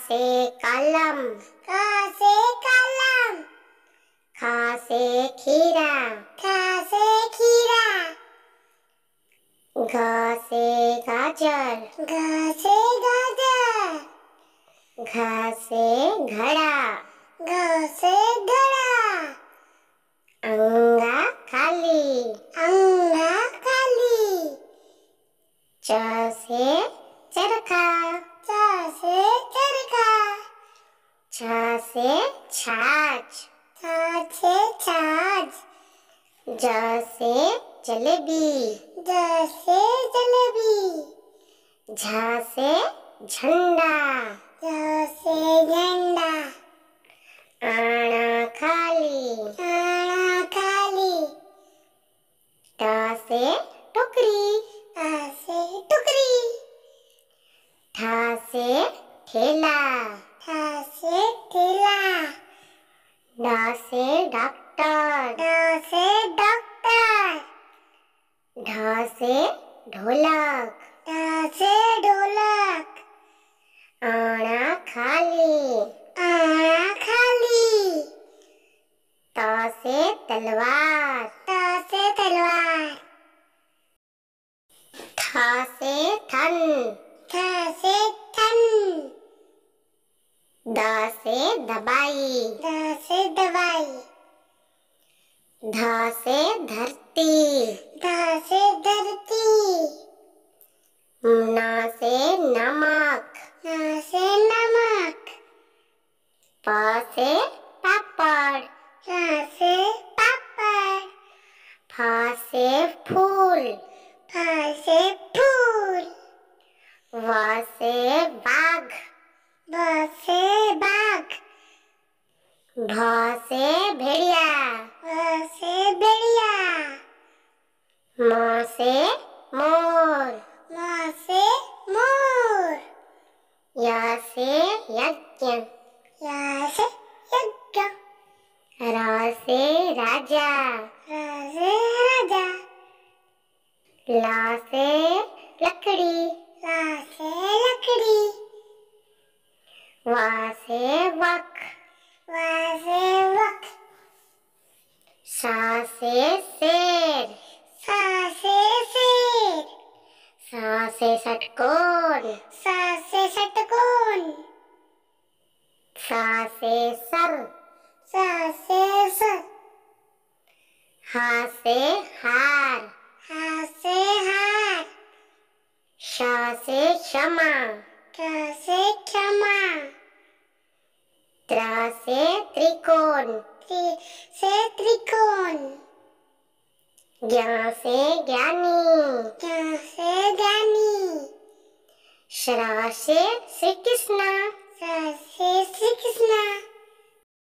से कलम क से कलम ख से खीरा ख से खीरा घ से गाजर घ से गाजर घ से घड़ा घ से घड़ा अंगा खाली अंगा खाली च से चरखा चा से चरखा छा से छाछ छा से छाछ ज से जलेबी ज से जलेबी झ से झंडा झ से झंडा आना खाली आना खाली टा से टोकरी टा से टोकरी था से ठेला था से ठेला डा से डॉक्टर डा से डॉक्टर ढा से ढोलक ढा से ढोलक आना खाली आना खाली ता से तलवार ता से तलवार था से थन थ से थन द से दवाई द से दवाई ध से धरती ध से धरती न से नमक न से नमक प से पापड़ से बसे बाघ बसे बाघ भ से भेड़िया भ से भेड़िया म से मोर म से मोर य से यज्ञ य से यज्ञ र से राजा र से राजा ला से लकड़ी ला है वक वा से वक शेर सा शेर सा षटकोण सा षटकोण सा सर सा सर हा हार हासे से हार शा से क्षमा से त्रिकोण से त्रिकोण ज्ञा से ज्ञानी ज्ञा से ज्ञानी श्रा से श्री कृष्णा श्री कृष्णा